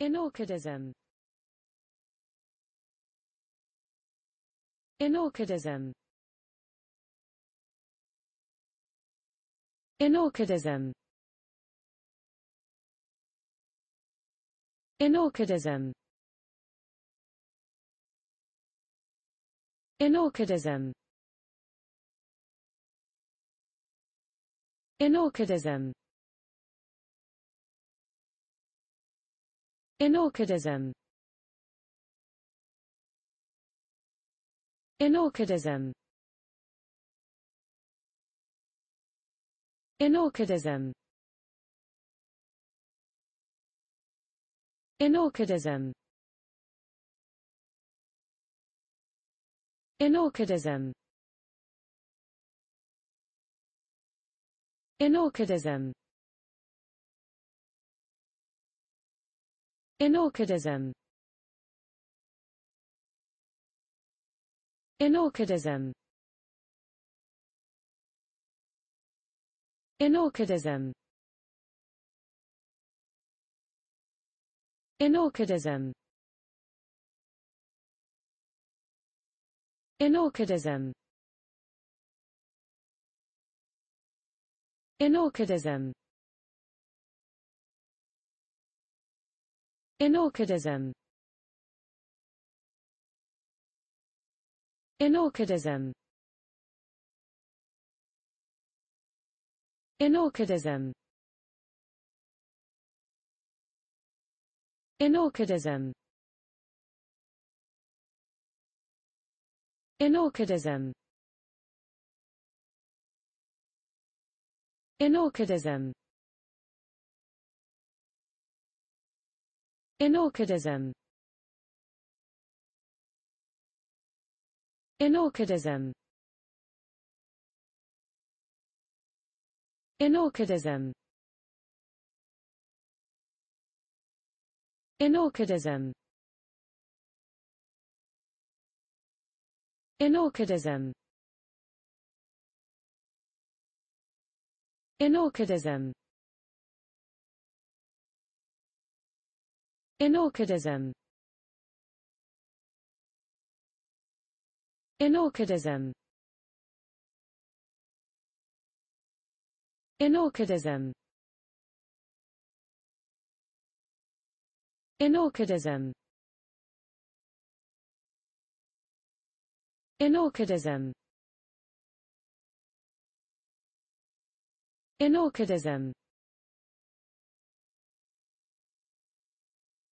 In In orchidism. orchidism. In orchidism. In orchidism. In orchidism. In In orchidism. orchidism. Inorchidism Inorchidism Inorchidism Inorchidism Inorchidism Inorchidism In orchidism In orchidism In orchidism In orchidism In orchidism In orchidism In In orchidism. orchidism. In orchidism. In orchidism. In orchidism. In In orchidism. orchidism. Inorchidism Inorchidism Inorchidism Inorchidism Inorchidism Inorchidism In In orchidism. orchidism. In orchidism. In orchidism. In orchidism.